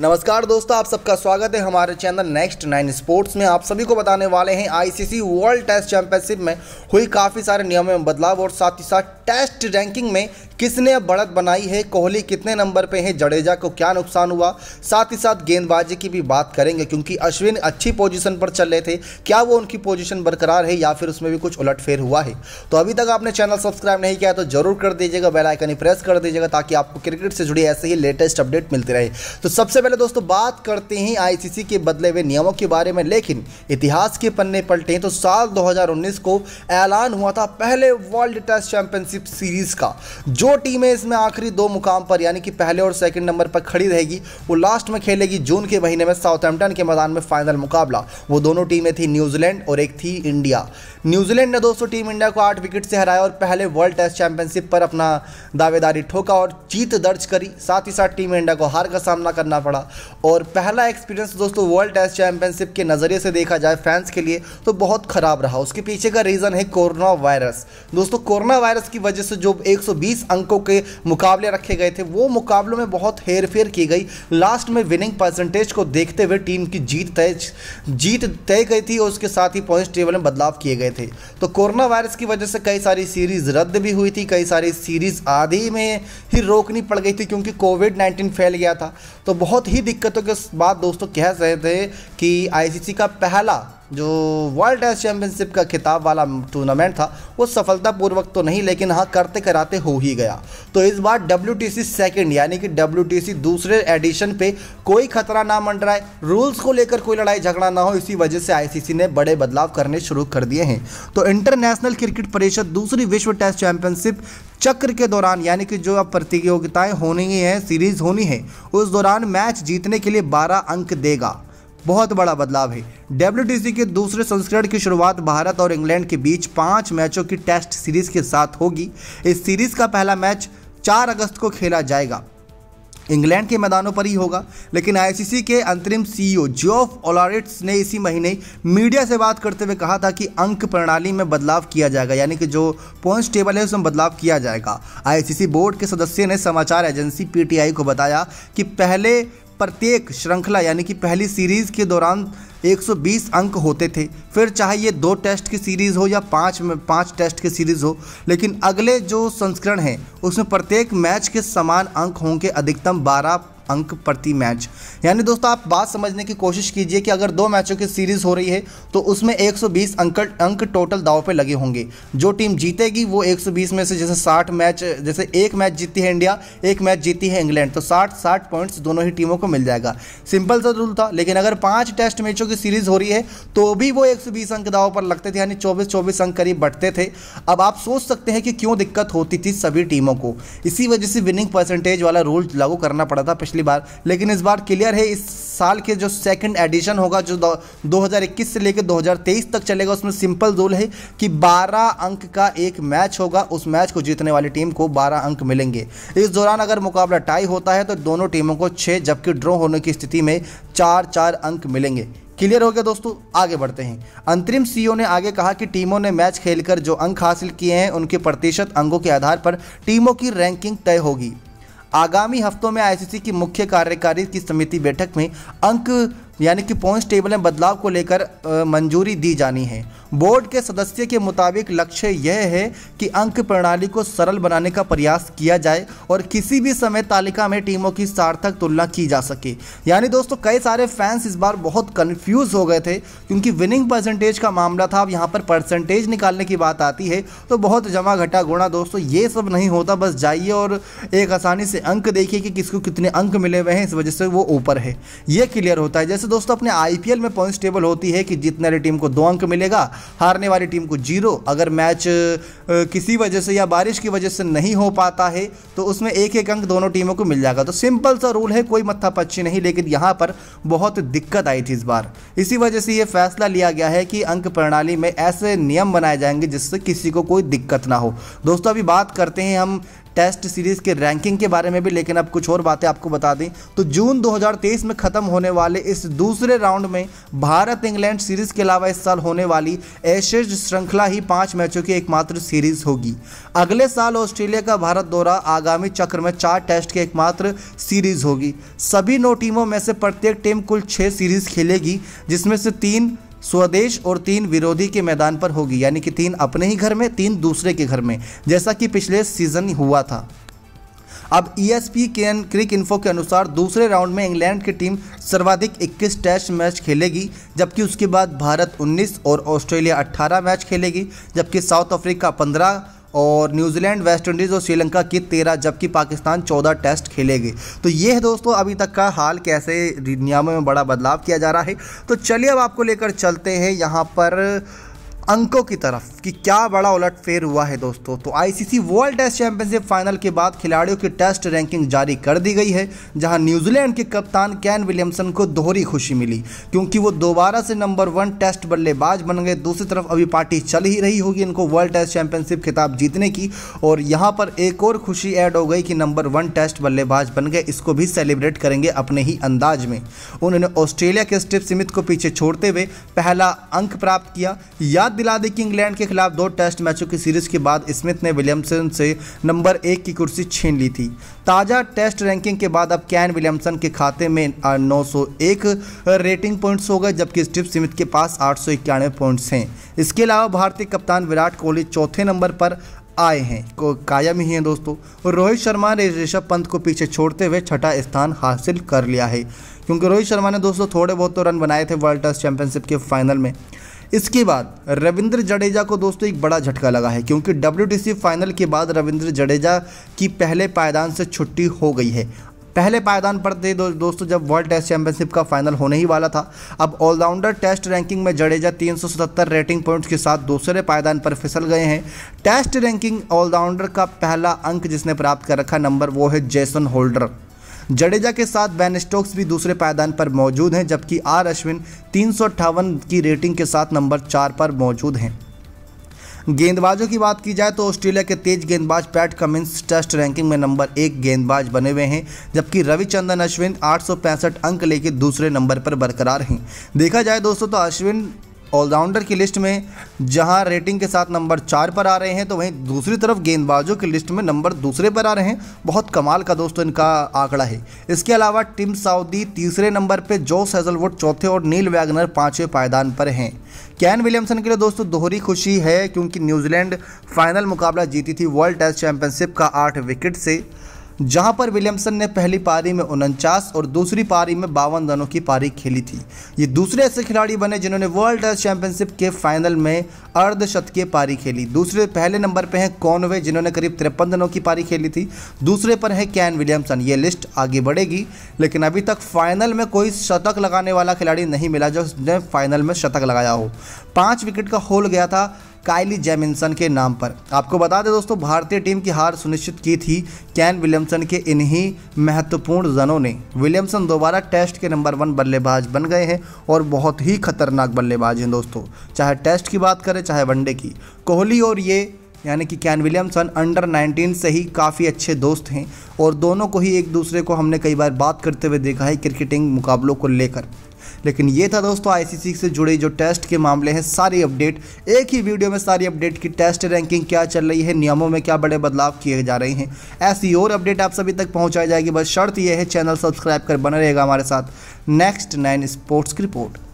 नमस्कार दोस्तों आप सबका स्वागत है हमारे चैनल नेक्स्ट नाइन स्पोर्ट्स में आप सभी को बताने वाले हैं आईसीसी वर्ल्ड टेस्ट चैंपियनशिप में हुई काफ़ी सारे नियमों में बदलाव और साथ ही साथ टेस्ट रैंकिंग में किसने अब बढ़त बनाई है कोहली कितने नंबर पे हैं जडेजा को क्या नुकसान हुआ साथ ही साथ गेंदबाजी की भी बात करेंगे क्योंकि अश्विन अच्छी पोजीशन पर चल रहे थे क्या वो उनकी पोजीशन बरकरार है या फिर उसमें भी कुछ उलटफेर हुआ है तो अभी तक आपने चैनल सब्सक्राइब नहीं किया तो जरूर कर दीजिएगा बेलाइकन ही प्रेस कर दीजिएगा ताकि आपको क्रिकेट से जुड़ी ऐसे ही लेटेस्ट अपडेट मिलती रहे तो सबसे पहले दोस्तों बात करते हैं आईसीसी के बदले हुए नियमों के बारे में लेकिन इतिहास के पन्ने पलटे तो साल 2019 को ऐलान हुआ था पहले वर्ल्ड टेस्ट चैंपियनशिप सीरीज का जो टीमें इसमें आखिरी दो मुकाम पर यानी कि पहले और सेकंड नंबर पर खड़ी रहेगी वो लास्ट में खेलेगी जून के महीने में साउथहैम्पटन के मैदान में फाइनल मुकाबला वो दोनों टीमें थी न्यूजीलैंड और एक थी इंडिया न्यूजीलैंड ने दोस्तों टीम इंडिया को आठ विकेट से हराया और पहले वर्ल्ड टेस्ट चैंपियनशिप पर अपना दावेदारी ठोका और जीत दर्ज करी साथ ही साथ टीम इंडिया को हार का सामना करना पड़ा और पहला एक्सपीरियंस दोस्तों वर्ल्ड टेस्ट चैंपियनशिप के नज़रिए से देखा जाए फैंस के लिए तो बहुत ख़राब रहा उसके पीछे का रीज़न है कोरोना वायरस दोस्तों कोरोना वायरस की वजह से जो एक अंक अंकों के मुकाबले रखे गए थे वो मुकाबलों में बहुत हेर फेर की गई लास्ट में विनिंग परसेंटेज को देखते हुए टीम की जीत तय जीत तय गई थी और उसके साथ ही पॉइंट्स टेबल में बदलाव किए गए थे तो कोरोना वायरस की वजह से कई सारी सीरीज़ रद्द भी हुई थी कई सारी सीरीज़ आधी में ही रोकनी पड़ गई थी क्योंकि कोविड नाइन्टीन फैल गया था तो बहुत ही दिक्कतों के बाद दोस्तों कह रहे थे कि आईसीसी का पहला जो वर्ल्ड टेस्ट चैम्पियनशिप का खिताब वाला टूर्नामेंट था वो सफलतापूर्वक तो नहीं लेकिन हाँ करते कराते हो ही गया तो इस बार डब्ल्यू टी सेकेंड यानी कि डब्ल्यू दूसरे एडिशन पे कोई खतरा ना मंडराए रूल्स को लेकर कोई लड़ाई झगड़ा ना हो इसी वजह से आईसीसी ने बड़े बदलाव करने शुरू कर दिए हैं तो इंटरनेशनल क्रिकेट परिषद दूसरी विश्व टेस्ट चैंपियनशिप चक्र के दौरान यानी कि जो अब प्रतियोगिताएं होनी हैं सीरीज होनी है उस दौरान मैच जीतने के लिए 12 अंक देगा बहुत बड़ा बदलाव है डब्ल्यू के दूसरे संस्करण की शुरुआत भारत और इंग्लैंड के बीच पांच मैचों की टेस्ट सीरीज के साथ होगी इस सीरीज का पहला मैच चार अगस्त को खेला जाएगा इंग्लैंड के मैदानों पर ही होगा लेकिन आईसीसी के अंतरिम सीईओ जोफ ओलारिट्स ने इसी महीने मीडिया से बात करते हुए कहा था कि अंक प्रणाली में बदलाव किया जाएगा यानी कि जो पॉइंट्स टेबल है उसमें बदलाव किया जाएगा आईसीसी बोर्ड के सदस्य ने समाचार एजेंसी पीटीआई को बताया कि पहले प्रत्येक श्रृंखला यानी कि पहली सीरीज़ के दौरान 120 अंक होते थे फिर चाहे ये दो टेस्ट की सीरीज़ हो या पाँच में पाँच टेस्ट की सीरीज़ हो लेकिन अगले जो संस्करण हैं उसमें प्रत्येक मैच के समान अंक होंगे अधिकतम अंक प्रति मैच यानी दोस्तों आप बात समझने की कोशिश कीजिए कि अगर दो मैचों की सीरीज़ हो रही है तो उसमें 120 अंक अंक टोटल दाव पे लगे होंगे जो टीम जीतेगी वो 120 में से जैसे 60 मैच जैसे एक मैच जीती है इंडिया एक मैच जीती है इंग्लैंड तो 60 60 पॉइंट्स दोनों ही टीमों को मिल जाएगा सिंपल सा रूल था लेकिन अगर पाँच टेस्ट मैचों की सीरीज़ हो रही है तो भी वो एक अंक दाव पर लगते थे यानी चौबीस चौबीस अंक करीब बढ़ते थे अब आप सोच सकते हैं कि क्यों दिक्कत होती थी सभी टीमों को इसी वजह से विनिंग परसेंटेज वाला रूल लागू करना पड़ा था पिछली पिछली बार लेकिन इस बार क्लियर है इस साल के जो सेकंड एडिशन होगा जो 2021 से लेकर 2023 तक चलेगा उसमें सिंपल रूल है कि 12 अंक का एक मैच होगा उस मैच को जीतने वाली टीम को 12 अंक मिलेंगे इस दौरान अगर मुकाबला टाई होता है तो दोनों टीमों को छः जबकि ड्रॉ होने की स्थिति में चार चार अंक मिलेंगे क्लियर हो गया दोस्तों आगे बढ़ते हैं अंतरिम सीईओ ने आगे कहा कि टीमों ने मैच खेलकर जो अंक हासिल किए हैं उनके प्रतिशत अंकों के आधार पर टीमों की रैंकिंग तय होगी आगामी हफ्तों में आईसीसी की मुख्य कार्यकारी की समिति बैठक में अंक यानी कि पॉइंट्स टेबल में बदलाव को लेकर मंजूरी दी जानी है बोर्ड के सदस्य के मुताबिक लक्ष्य यह है कि अंक प्रणाली को सरल बनाने का प्रयास किया जाए और किसी भी समय तालिका में टीमों की सार्थक तुलना की जा सके यानी दोस्तों कई सारे फैंस इस बार बहुत कन्फ्यूज़ हो गए थे क्योंकि विनिंग परसेंटेज का मामला था अब यहाँ पर परसेंटेज निकालने की बात आती है तो बहुत जमा घटा गुणा दोस्तों ये सब नहीं होता बस जाइए और एक आसानी से अंक देखिए कि किसको कितने अंक मिले हुए हैं इस वजह से वो ऊपर है ये क्लियर होता है जैसे वैसे दोस्तों अपने आईपीएल में पॉइंट्स टेबल होती है कि जीतने वाली टीम को दो अंक मिलेगा हारने वाली टीम को जीरो अगर मैच किसी वजह से या बारिश की वजह से नहीं हो पाता है तो उसमें एक एक अंक दोनों टीमों को मिल जाएगा तो सिंपल सा रूल है कोई मत्था पच्ची नहीं लेकिन यहाँ पर बहुत दिक्कत आई थी इस बार इसी वजह से ये फैसला लिया गया है कि अंक प्रणाली में ऐसे नियम बनाए जाएंगे जिससे किसी को कोई दिक्कत ना हो दोस्तों अभी बात करते हैं हम टेस्ट सीरीज़ के रैंकिंग के बारे में भी लेकिन अब कुछ और बातें आपको बता दें तो जून 2023 में ख़त्म होने वाले इस दूसरे राउंड में भारत इंग्लैंड सीरीज़ के अलावा इस साल होने वाली एशेज श्रृंखला ही पाँच मैचों की एकमात्र सीरीज़ होगी अगले साल ऑस्ट्रेलिया का भारत दौरा आगामी चक्र में चार टेस्ट की एकमात्र सीरीज़ होगी सभी नौ टीमों में से प्रत्येक टीम कुल छः सीरीज़ खेलेगी जिसमें से तीन स्वदेश और तीन विरोधी के मैदान पर होगी यानी कि तीन अपने ही घर में तीन दूसरे के घर में जैसा कि पिछले सीजन हुआ था अब ई एस पी के एन क्रिक इन्फो के अनुसार दूसरे राउंड में इंग्लैंड की टीम सर्वाधिक 21 टेस्ट मैच खेलेगी जबकि उसके बाद भारत 19 और ऑस्ट्रेलिया 18 मैच खेलेगी जबकि साउथ अफ्रीका 15 और न्यूजीलैंड वेस्ट इंडीज़ और श्रीलंका की तेरह जबकि पाकिस्तान चौदह टेस्ट खेलेंगे तो ये है दोस्तों अभी तक का हाल कैसे नियमों में बड़ा बदलाव किया जा रहा है तो चलिए अब आपको लेकर चलते हैं यहाँ पर अंकों की तरफ कि क्या बड़ा उलट फेर हुआ है दोस्तों तो ICC world test championship final के बाद खिलाड़ियों की टेस्ट रैंकिंग जारी कर दी गई है जहां न्यूजीलैंड के कप्तान कैन विलियमसन को दोहरी खुशी मिली क्योंकि वो दोबारा से नंबर वन टेस्ट बल्लेबाज बन गए दूसरी तरफ अभी पार्टी चल ही रही होगी इनको वर्ल्ड टेस्ट चैंपियनशिप खिताब जीतने की और यहाँ पर एक और खुशी ऐड हो गई कि नंबर वन टेस्ट बल्लेबाज बन गए इसको भी सेलिब्रेट करेंगे अपने ही अंदाज में उन्होंने ऑस्ट्रेलिया के स्टिप स्मिथ को पीछे छोड़ते हुए पहला अंक प्राप्त किया याद याद दिला दें कि इंग्लैंड के खिलाफ दो टेस्ट मैचों की सीरीज के बाद स्मिथ ने विलियमसन से नंबर एक की कुर्सी छीन ली थी ताज़ा टेस्ट रैंकिंग के बाद अब कैन विलियमसन के खाते में 901 रेटिंग पॉइंट्स हो गए जबकि स्टीव स्मिथ के पास आठ पॉइंट्स हैं इसके अलावा भारतीय कप्तान विराट कोहली चौथे नंबर पर आए हैं को कायम ही हैं दोस्तों और रोहित शर्मा ने ऋषभ पंत को पीछे छोड़ते हुए छठा स्थान हासिल कर लिया है क्योंकि रोहित शर्मा ने दोस्तों थोड़े बहुत तो रन बनाए थे वर्ल्ड टेस्ट चैंपियनशिप के फाइनल में इसके बाद रविंद्र जडेजा को दोस्तों एक बड़ा झटका लगा है क्योंकि डब्ल्यू फाइनल के बाद रविंद्र जडेजा की पहले पायदान से छुट्टी हो गई है पहले पायदान पर थे दो, दोस्तों जब वर्ल्ड टेस्ट चैंपियनशिप का फाइनल होने ही वाला था अब ऑलराउंडर टेस्ट रैंकिंग में जडेजा 377 रेटिंग पॉइंट्स के साथ दूसरे पायदान पर फिसल गए हैं टेस्ट रैंकिंग ऑलराउंडर का पहला अंक जिसने प्राप्त कर रखा नंबर वो है जेसन होल्डर जडेजा के साथ बैन स्टोक्स भी दूसरे पायदान पर मौजूद हैं जबकि आर अश्विन तीन की रेटिंग के साथ नंबर चार पर मौजूद हैं गेंदबाजों की बात की जाए तो ऑस्ट्रेलिया के तेज गेंदबाज पैट कमिंस टेस्ट रैंकिंग में नंबर एक गेंदबाज बने हुए हैं जबकि रविचंद्रन अश्विन आठ अंक लेके दूसरे नंबर पर बरकरार हैं देखा जाए दोस्तों तो अश्विन ऑलराउंडर की लिस्ट में जहां रेटिंग के साथ नंबर चार पर आ रहे हैं तो वहीं दूसरी तरफ गेंदबाजों की लिस्ट में नंबर दूसरे पर आ रहे हैं बहुत कमाल का दोस्तों इनका आंकड़ा है इसके अलावा टिम साउदी तीसरे नंबर पर जो सैजलवुड चौथे और नील वैगनर पाँचवें पायदान पर हैं कैन विलियमसन के लिए दोस्तों दोहरी खुशी है क्योंकि न्यूजीलैंड फाइनल मुकाबला जीती थी वर्ल्ड टेस्ट चैंपियनशिप का आठ विकेट से जहां पर विलियमसन ने पहली पारी में उनचास और दूसरी पारी में बावन रनों की पारी खेली थी ये दूसरे ऐसे खिलाड़ी बने जिन्होंने वर्ल्ड टेस्ट चैंपियनशिप के फाइनल में अर्धशतकीय पारी खेली दूसरे पहले नंबर पर हैं कॉनवे जिन्होंने करीब तिरपन रनों की पारी खेली थी दूसरे पर है कैन विलियमसन ये लिस्ट आगे बढ़ेगी लेकिन अभी तक फाइनल में कोई शतक लगाने वाला खिलाड़ी नहीं मिला जो फाइनल में शतक लगाया हो पाँच विकेट का होल गया था काइली जेमिनसन के नाम पर आपको बता दें दोस्तों भारतीय टीम की हार सुनिश्चित की थी कैन विलियमसन के इन्हीं महत्वपूर्ण जनों ने विलियमसन दोबारा टेस्ट के नंबर वन बल्लेबाज बन गए हैं और बहुत ही खतरनाक बल्लेबाज हैं दोस्तों चाहे टेस्ट की बात करें चाहे वनडे की कोहली और ये यानी कि कैन विलियमसन अंडर 19 से ही काफ़ी अच्छे दोस्त हैं और दोनों को ही एक दूसरे को हमने कई बार बात करते हुए देखा है क्रिकेटिंग मुकाबलों को लेकर लेकिन ये था दोस्तों आई से जुड़े जो टेस्ट के मामले हैं सारी अपडेट एक ही वीडियो में सारी अपडेट की टेस्ट रैंकिंग क्या चल रही है नियमों में क्या बड़े बदलाव किए जा रहे हैं ऐसी और अपडेट आप सभी तक पहुँचाई जाएगी बस शर्त यह है चैनल सब्सक्राइब कर बना रहेगा हमारे साथ नेक्स्ट नाइन स्पोर्ट्स की रिपोर्ट